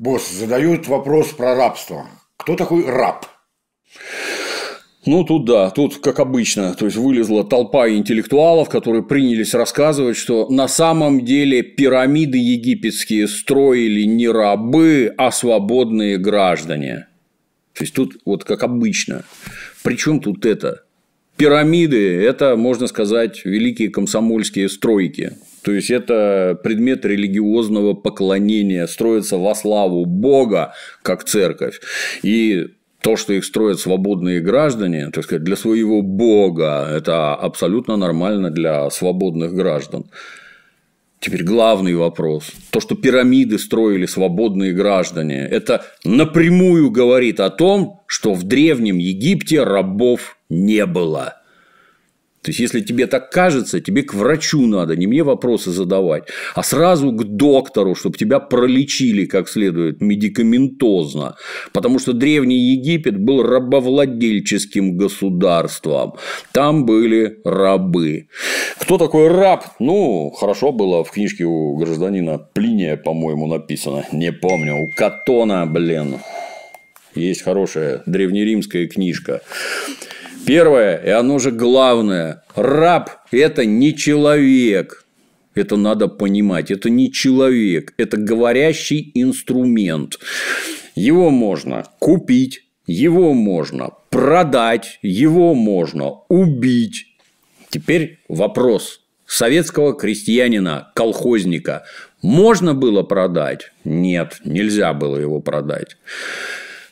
Босс, задают вопрос про рабство. Кто такой раб? Ну, тут да, тут как обычно, то есть вылезла толпа интеллектуалов, которые принялись рассказывать, что на самом деле пирамиды египетские строили не рабы, а свободные граждане. То есть тут вот как обычно. Причем тут это? Пирамиды – это, можно сказать, великие комсомольские стройки. То есть, это предмет религиозного поклонения, строится во славу Бога, как церковь. И то, что их строят свободные граждане, так сказать, для своего бога, это абсолютно нормально для свободных граждан. Теперь главный вопрос. То, что пирамиды строили свободные граждане, это напрямую говорит о том, что в Древнем Египте рабов не было. То есть, если тебе так кажется, тебе к врачу надо, не мне вопросы задавать, а сразу к доктору, чтобы тебя пролечили как следует, медикаментозно. Потому что Древний Египет был рабовладельческим государством. Там были рабы. Кто такой раб? Ну, хорошо было в книжке у гражданина Плиния, по-моему, написано. Не помню. У Катона, блин. Есть хорошая древнеримская книжка. Первое, и оно же главное, раб – это не человек. Это надо понимать. Это не человек, это говорящий инструмент. Его можно купить, его можно продать, его можно убить. Теперь вопрос советского крестьянина, колхозника. Можно было продать? Нет, нельзя было его продать.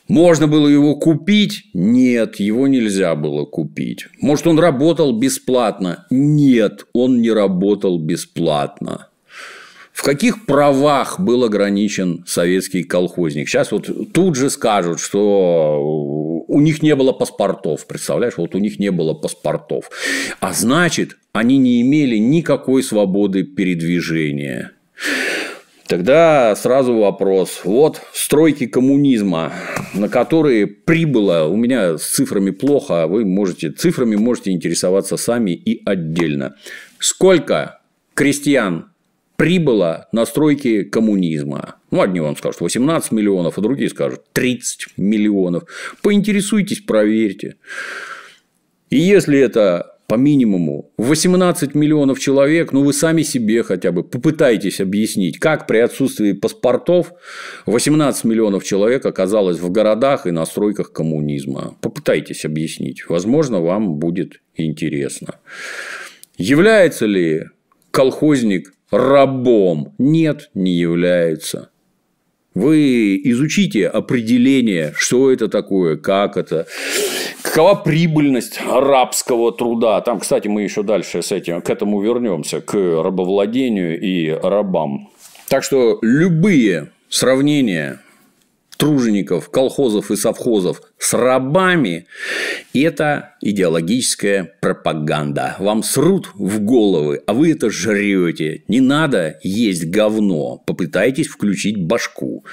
Можно было его купить? Нет, его нельзя было купить. Может, он работал бесплатно? Нет, он не работал бесплатно. В каких правах был ограничен советский колхозник? Сейчас вот тут же скажут, что у них не было паспортов. Представляешь, вот у них не было паспортов. А значит, они не имели никакой свободы передвижения. Тогда сразу вопрос. Вот стройки коммунизма, на которые прибыло, у меня с цифрами плохо, а вы можете, цифрами можете интересоваться сами и отдельно. Сколько крестьян прибыло на стройки коммунизма? Ну, одни вам скажут 18 миллионов, а другие скажут 30 миллионов. Поинтересуйтесь, проверьте. И если это по минимуму. 18 миллионов человек, ну вы сами себе хотя бы попытайтесь объяснить, как при отсутствии паспортов 18 миллионов человек оказалось в городах и на стройках коммунизма. Попытайтесь объяснить. Возможно, вам будет интересно. Является ли колхозник рабом? Нет, не является. Вы изучите определение, что это такое, как это, Какова прибыльность арабского труда? Там, кстати, мы еще дальше с этим, к этому вернемся, к рабовладению и рабам. Так что любые сравнения тружеников, колхозов и совхозов с рабами – это идеологическая пропаганда. Вам срут в головы, а вы это жрете. Не надо есть говно, попытайтесь включить башку.